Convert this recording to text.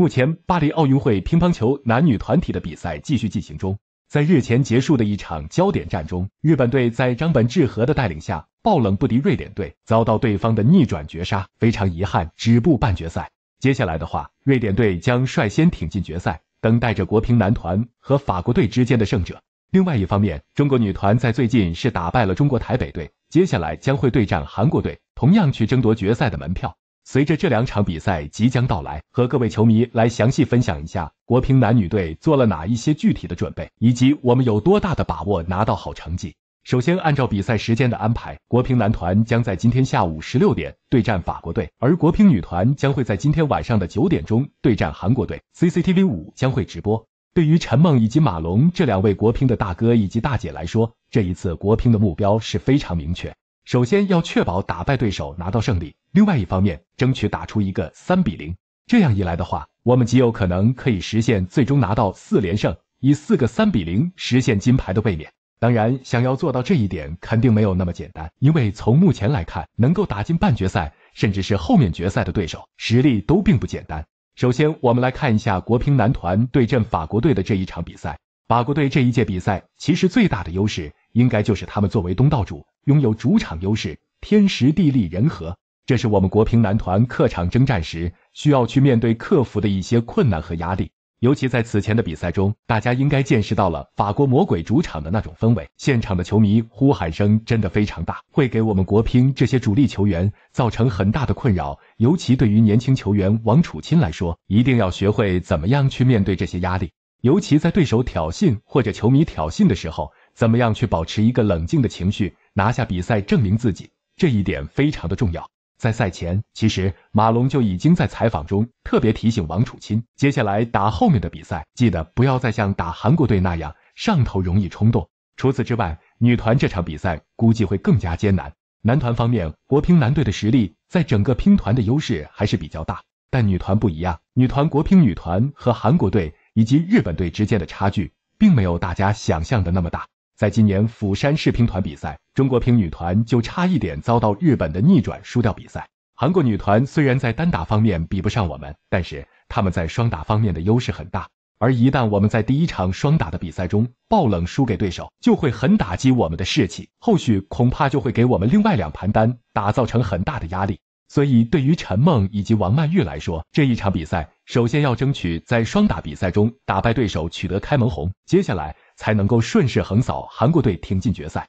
目前，巴黎奥运会乒乓球男女团体的比赛继续进行中。在日前结束的一场焦点战中，日本队在张本智和的带领下爆冷不敌瑞典队，遭到对方的逆转绝杀，非常遗憾止步半决赛。接下来的话，瑞典队将率先挺进决赛，等待着国乒男团和法国队之间的胜者。另外一方面，中国女团在最近是打败了中国台北队，接下来将会对战韩国队，同样去争夺决赛的门票。随着这两场比赛即将到来，和各位球迷来详细分享一下国乒男女队做了哪一些具体的准备，以及我们有多大的把握拿到好成绩。首先，按照比赛时间的安排，国乒男团将在今天下午十六点对战法国队，而国乒女团将会在今天晚上的九点钟对战韩国队。CCTV 五将会直播。对于陈梦以及马龙这两位国乒的大哥以及大姐来说，这一次国乒的目标是非常明确，首先要确保打败对手，拿到胜利。另外一方面，争取打出一个三比零。这样一来的话，我们极有可能可以实现最终拿到四连胜，以四个三比零实现金牌的卫冕。当然，想要做到这一点，肯定没有那么简单。因为从目前来看，能够打进半决赛，甚至是后面决赛的对手，实力都并不简单。首先，我们来看一下国乒男团对阵法国队的这一场比赛。法国队这一届比赛其实最大的优势，应该就是他们作为东道主，拥有主场优势，天时地利人和。这是我们国乒男团客场征战时需要去面对、克服的一些困难和压力。尤其在此前的比赛中，大家应该见识到了法国魔鬼主场的那种氛围，现场的球迷呼喊声真的非常大，会给我们国乒这些主力球员造成很大的困扰。尤其对于年轻球员王楚钦来说，一定要学会怎么样去面对这些压力，尤其在对手挑衅或者球迷挑衅的时候，怎么样去保持一个冷静的情绪，拿下比赛，证明自己，这一点非常的重要。在赛前，其实马龙就已经在采访中特别提醒王楚钦，接下来打后面的比赛，记得不要再像打韩国队那样上头容易冲动。除此之外，女团这场比赛估计会更加艰难。男团方面，国乒男队的实力在整个乒团的优势还是比较大，但女团不一样，女团国乒女团和韩国队以及日本队之间的差距，并没有大家想象的那么大。在今年釜山世乒团比赛，中国乒女团就差一点遭到日本的逆转，输掉比赛。韩国女团虽然在单打方面比不上我们，但是他们在双打方面的优势很大。而一旦我们在第一场双打的比赛中爆冷输给对手，就会很打击我们的士气，后续恐怕就会给我们另外两盘单打造成很大的压力。所以，对于陈梦以及王曼玉来说，这一场比赛首先要争取在双打比赛中打败对手，取得开门红，接下来才能够顺势横扫韩国队，挺进决赛。